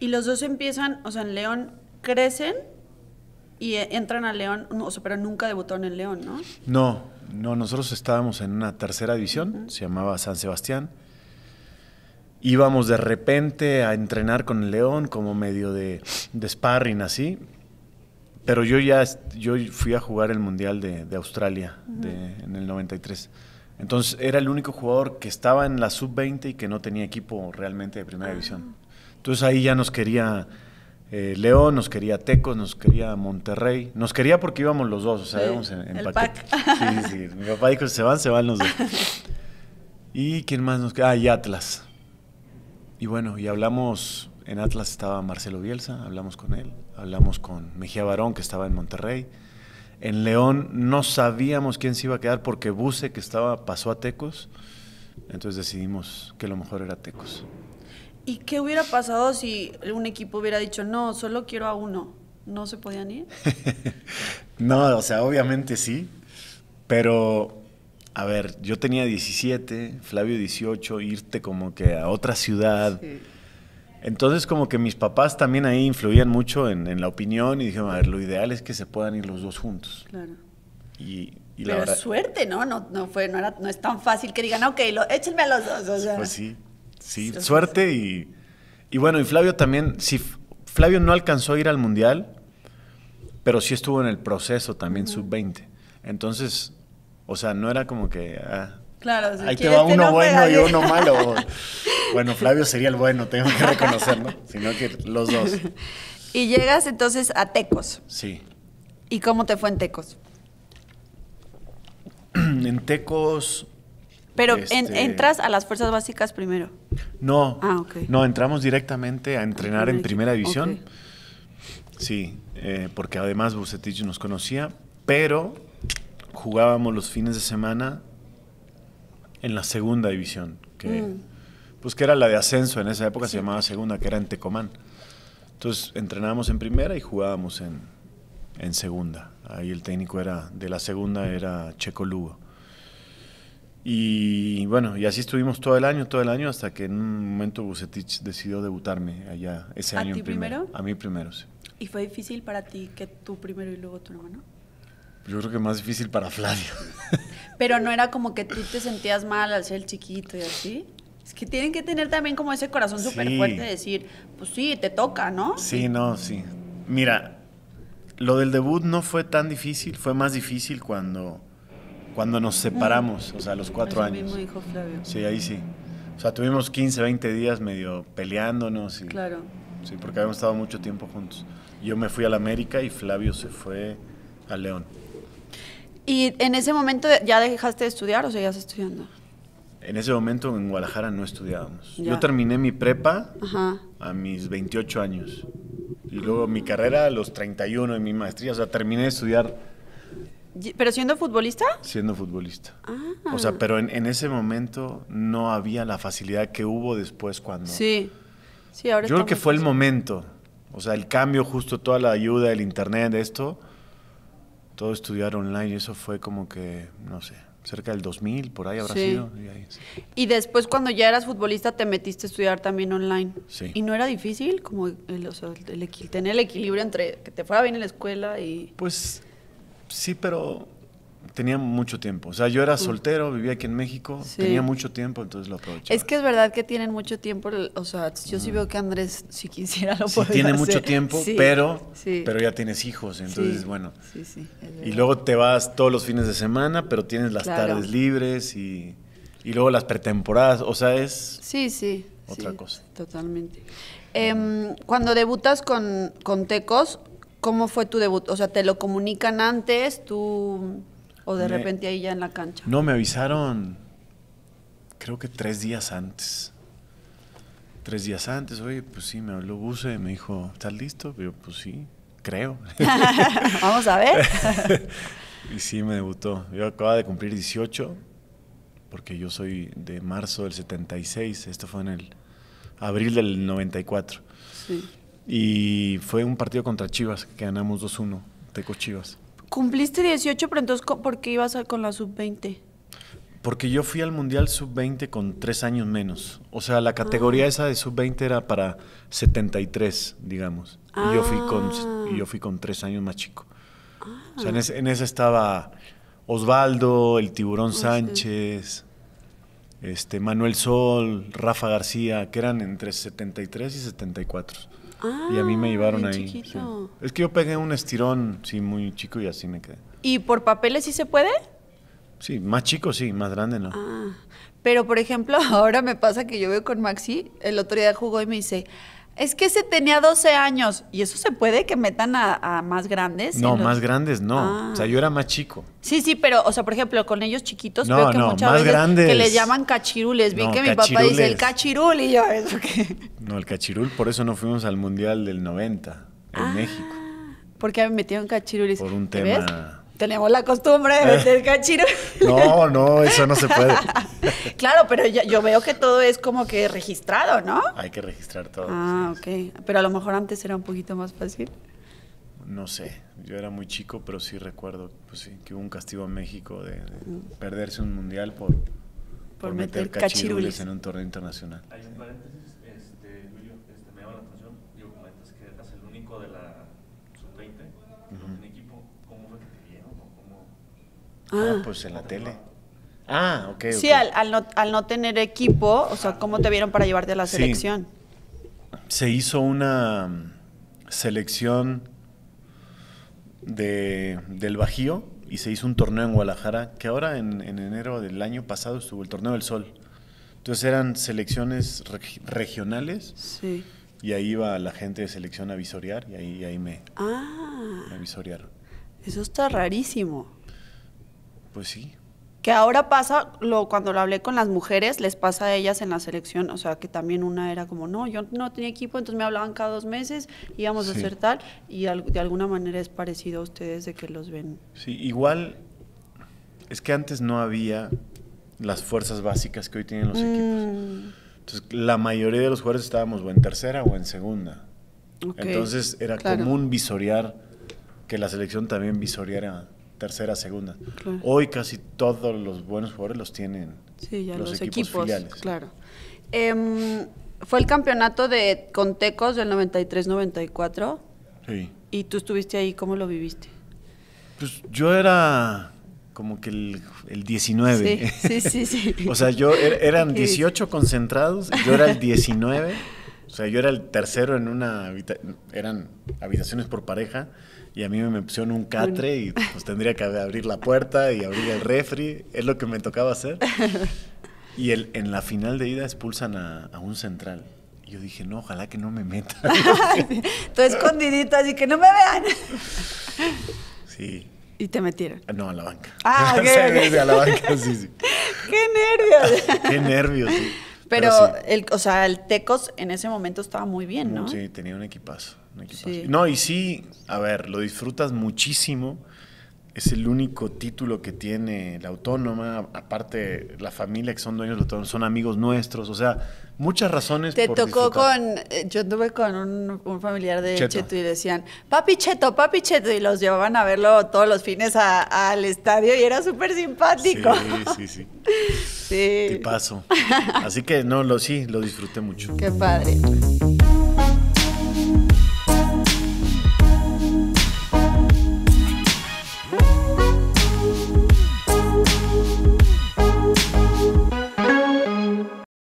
Y los dos empiezan, o sea, en León crecen y eh, entran a León, o pero nunca debutaron en León, ¿no? No, no, nosotros estábamos en una tercera división, se llamaba San Sebastián. Íbamos de repente a entrenar con el León como medio de, sparring así. Pero yo ya yo fui a jugar el Mundial de, Australia en el 93. Entonces era el único jugador que estaba en la sub-20 y que no tenía equipo realmente de primera ah. división. Entonces ahí ya nos quería eh, León, nos quería Tecos, nos quería Monterrey, nos quería porque íbamos los dos, o sea, íbamos en, paquete. mi papá dijo, se van, se van los dos. ¿Y quién más nos quería? Ah, y Atlas. Y bueno, y hablamos, en Atlas estaba Marcelo Bielsa, hablamos con él, hablamos con Mejía Barón, que estaba en Monterrey. En León no sabíamos quién se iba a quedar porque Buse, que estaba, pasó a Tecos. Entonces decidimos que lo mejor era Tecos. ¿Y qué hubiera pasado si un equipo hubiera dicho, no, solo quiero a uno? ¿No se podían ir? no, o sea, obviamente sí, pero a ver, yo tenía 17, Flavio 18, irte como que a otra ciudad. Entonces como que mis papás también ahí influían mucho en, la opinión y dijeron, a ver, lo ideal es que se puedan ir los dos juntos. Claro. Y, Pero suerte, ¿no? No, no, fue, no, era, no es tan fácil que digan, ok, lo, échenme a los dos. Pues sí. Sí, suerte Y, y, bueno, y Flavio también, si Flavio no alcanzó a ir al Mundial, pero sí estuvo en el proceso también sub-20. Entonces, o sea, no era como que... Ah, claro, hay ahí va uno bueno y uno malo. bueno, Flavio sería el bueno, tengo que reconocerlo, sino que los dos. Y llegas entonces a Tecos. Sí. ¿Y cómo te fue en Tecos? en Tecos pero este, entras a las fuerzas básicas primero. No, ah, no, entramos directamente a entrenar en primera división. Sí, eh, porque además Bucetich nos conocía, pero jugábamos los fines de semana en la segunda división, que mm. pues que era la de ascenso en esa época, se llamaba segunda, que era en Tecomán. Entonces entrenábamos en primera y jugábamos en, en segunda. Ahí el técnico era de la segunda era Checo Lugo. Y bueno, y así estuvimos todo el año, todo el año, hasta que en un momento Bucetich decidió debutarme allá ese año. ¿A ti primero? A mí primero, sí. ¿Y fue difícil para ti que tú primero y luego tu hermano? Yo creo que más difícil para Flavio. Pero no era como que tú te sentías mal al ser el chiquito y así. Es que tienen que tener también como ese corazón súper fuerte de decir, pues sí, te toca, ¿no? Sí, no, sí. Mira, lo del debut no fue tan difícil, fue más difícil cuando cuando nos separamos, o sea, a los cuatro años. Mismo hijo, Flavio. Sí, ahí sí. O sea, tuvimos 15, 20 días medio peleándonos. Y, claro. Sí, porque habíamos estado mucho tiempo juntos. Yo me fui a la América y Flavio se fue a León. ¿Y en ese momento ya dejaste de estudiar o seguías estudiando? En ese momento en Guadalajara no estudiábamos. Yo terminé mi prepa a mis 28 años. Y luego mi carrera a los 31 en mi maestría. O sea, terminé de estudiar ¿Pero siendo futbolista? Siendo futbolista. Ah. O sea, pero en, ese momento no había la facilidad que hubo después cuando... Sí, sí, ahora Yo creo que fue el momento. O sea, el cambio, justo toda la ayuda, el internet, esto, todo estudiar online, eso fue como que, no sé, cerca del 2000, por ahí habrá sido. Y, sí. y, después cuando ya eras futbolista te metiste a estudiar también online. Sí. ¿Y no era difícil como el, el, tener el equilibrio entre que te fuera bien en la escuela y... Pues Sí, pero tenía mucho tiempo. O sea, yo era mm. soltero, vivía aquí en México, tenía mucho tiempo, entonces lo aproveché. Es que es verdad que tienen mucho tiempo. O sea, yo sí veo que Andrés, si quisiera, lo sí, tiene mucho tiempo, pero, ya tienes hijos, entonces, bueno. Sí, sí. Y luego te vas todos los fines de semana, pero tienes las tardes libres y, y luego las pretemporadas. O sea, es. Sí, sí. Otra cosa. Totalmente. Em, cuando debutas con, con Tecos, ¿Cómo fue tu debut? O sea, ¿te lo comunican antes tú o de repente ahí ya en la cancha? No, me avisaron creo que tres días antes. Tres días antes, oye, pues sí, me habló Buse y me dijo, ¿estás listo? yo, pues sí, creo. Vamos a ver. y sí, me debutó. Yo acababa de cumplir 18, porque yo soy de marzo del 76, esto fue en el abril del 94. Sí. Y fue un partido contra Chivas que ganamos 2-1, Teco Chivas. Cumpliste 18, pero entonces, ¿por qué ibas con la sub-20? Porque yo fui al Mundial sub-20 con tres años menos. O sea, la categoría ah. esa de sub-20 era para 73, digamos. Y, yo fui con, y yo fui con tres años más chico. O sea, en, ah. en esa estaba Osvaldo, el Tiburón Sánchez, este, Manuel Sol, Rafa García, que eran entre 73 y 74 y a mí me llevaron ah, ahí. Es que yo pegué un estirón, sí, muy chico y así me quedé. ¿Y por papeles sí se puede? Sí, más chico sí, más grande no. Ah, pero por ejemplo, ahora me pasa que yo veo con Maxi, el otro día jugó y me dice, es que se tenía 12 años. ¿Y eso se puede que metan a, más grandes? No, más grandes no. O sea, yo era más chico. Sí, sí, pero, o sea, por ejemplo, con ellos chiquitos, no, veo que no, muchas más grandes. que le llaman cachirules. Vi que mi papá dice el cachirul y yo, ¿eso qué? No, el cachirul, por eso no fuimos al Mundial del 90 en ah, México. Porque me metieron cachirules. Por un tema tenemos la costumbre de meter eh. No, no, eso no se puede. claro, pero yo, yo, veo que todo es como que registrado, ¿no? Hay que registrar todo. Ah, ok. Pero a lo mejor antes era un poquito más fácil. No sé, yo era muy chico, pero sí recuerdo pues sí, que hubo un castigo en México de, perderse un mundial por, por, meter, meter en un torneo internacional. Hay un paréntesis Ah. ah, pues en la tele. Ah, ok. Sí, Al, no, tener equipo, o sea, ¿cómo te vieron para llevarte a la selección? Se hizo una mm, selección de, del Bajío y se hizo un torneo en Guadalajara, que ahora en, enero del año pasado estuvo el Torneo del Sol. Entonces eran selecciones regionales. Sí. Y ahí iba la gente de selección a visorear y ahí, ahí me, ah, Eso está rarísimo. Pues sí. Que ahora pasa, lo, cuando lo hablé con las mujeres, les pasa a ellas en la selección, o sea, que también una era como, no, yo no tenía equipo, entonces me hablaban cada dos meses, íbamos a hacer tal, y de alguna manera es parecido a ustedes de que los ven. Sí, igual es que antes no había las fuerzas básicas que hoy tienen los equipos. Mm. Entonces, la mayoría de los jugadores estábamos o en tercera o en segunda. Entonces, era común visorear, que la selección también visoreara tercera, segunda. Hoy casi todos los buenos jugadores los tienen sí, ya los, equipos, Claro. Em, fue el campeonato de Contecos del 93-94. Sí. ¿Y tú estuviste ahí? ¿Cómo lo viviste? Pues yo era como que el, 19. Sí, sí, sí. o sea, yo er, eran 18 concentrados, yo era el 19. O sea, yo era el tercero en una eran habitaciones por pareja y a mí me pusieron un catre y pues tendría que abrir la puerta y abrir el refri, es lo que me tocaba hacer. Y el, en la final de ida expulsan a, un central. Y yo dije, no, ojalá que no me metan. Todo escondidito, así que no me vean. Sí. ¿Y te metieron? No, a la banca. Ah, sí, sí. ¡Qué nervios! ¡Qué nervios! Sí. Pero, el, o sea, el Tecos en ese momento estaba muy bien, ¿no? Sí, tenía un equipazo. No, y sí, a ver, lo disfrutas muchísimo. Es el único título que tiene la autónoma. Aparte, la familia que son dueños de la autónoma son amigos nuestros. O sea, muchas razones. Te tocó con. Eh, yo tuve con un, familiar de Cheto. Cheto. y decían, papi Cheto, papi Cheto. Y los llevaban a verlo todos los fines al estadio y era súper simpático. Sí, sí, sí. Sí. paso. Así que no, lo sí, lo disfruté mucho. Qué padre.